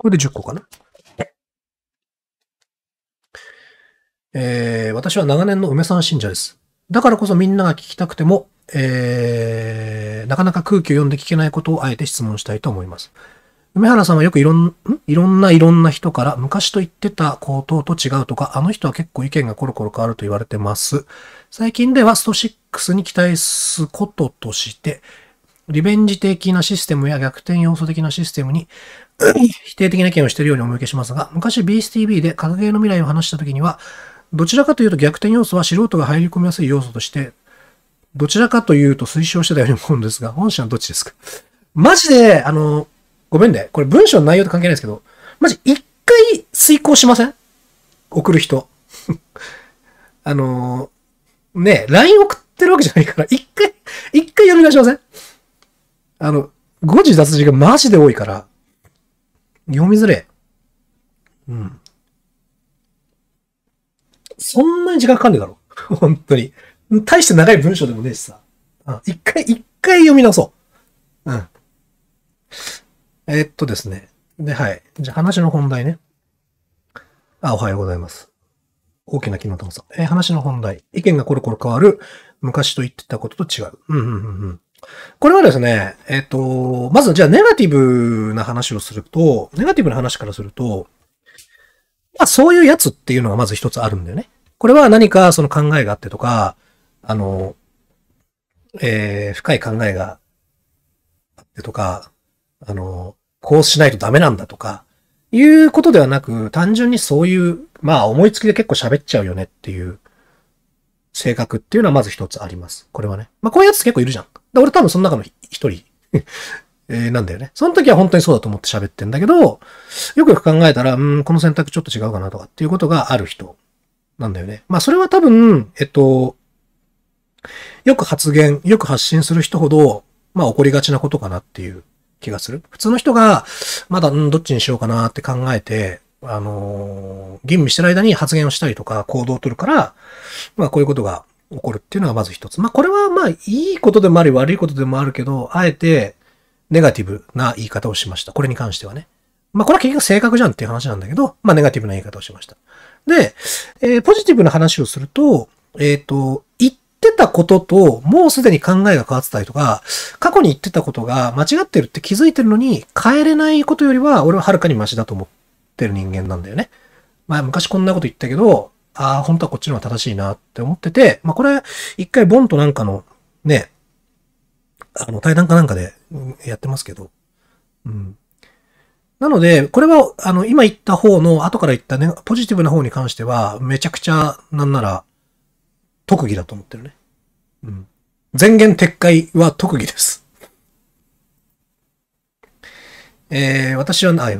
これで10個かな。えー、私は長年の梅さん信者です。だからこそみんなが聞きたくても、えー、なかなか空気を読んで聞けないことをあえて質問したいと思います。梅原さんはよくいろん、んいろんないろんな人から昔と言ってたことと違うとか、あの人は結構意見がコロコロ変わると言われてます。最近ではスト6に期待すこととして、リベンジ的なシステムや逆転要素的なシステムに 否定的な意見をしているようにお見受けしますが、昔 BSTV で格ゲーの未来を話した時には、どちらかというと逆転要素は素人が入り込みやすい要素として、どちらかというと推奨してたように思うんですが、本社はどっちですかマジで、あの、ごめんね。これ文章の内容と関係ないですけど、マジ一回遂行しません送る人。あの、ね LINE 送ってるわけじゃないから、一回、一回読り出しませんあの、誤字脱字がマジで多いから、読みづれ。うん。そんなに時間かかんねえだろ。本当に。大して長い文章でもねえしさ。うん、一回、一回読み直そう。うん。えー、っとですね。で、はい。じゃあ話の本題ね。あ、おはようございます。大きな木の友さん。えー、話の本題。意見がコロコロ変わる。昔と言ってたことと違う。うんうんうんうん。これはですね、えっ、ー、と、まずじゃあネガティブな話をすると、ネガティブな話からすると、まあそういうやつっていうのがまず一つあるんだよね。これは何かその考えがあってとか、あの、えー、深い考えがあってとか、あの、こうしないとダメなんだとか、いうことではなく、単純にそういう、まあ思いつきで結構喋っちゃうよねっていう性格っていうのはまず一つあります。これはね。まあ、こういうやつ結構いるじゃん。俺多分その中の一人 えなんだよね。その時は本当にそうだと思って喋ってんだけど、よくよく考えたら、うん、この選択ちょっと違うかなとかっていうことがある人なんだよね。まあそれは多分、えっと、よく発言、よく発信する人ほど、まあ起こりがちなことかなっていう気がする。普通の人が、まだ、うん、どっちにしようかなって考えて、あのー、吟味してる間に発言をしたりとか行動をとるから、まあこういうことが起こるっていうのはまず一つ。まあこれはまあいいことでもあり悪いことでもあるけど、あえてネガティブな言い方をしました。これに関してはね。まあこれは結局性格じゃんっていう話なんだけど、まあネガティブな言い方をしました。で、えー、ポジティブな話をすると、えっ、ー、と、言ってたことと、もうすでに考えが変わってたりとか、過去に言ってたことが間違ってるって気づいてるのに、変えれないことよりは、俺ははるかにマシだと思ってる人間なんだよね。まあ昔こんなこと言ったけど、ああ、本当はこっちの方が正しいなって思ってて、まあこれ、一回ボンとなんかの、ね、あの、対談かなんかでやってますけど、うん。なので、これは、あの、今言った方の、後から言ったね、ポジティブな方に関しては、めちゃくちゃ、なんなら、特技だと思ってるね。うん。前言撤回は特技です。えー、私は、あ、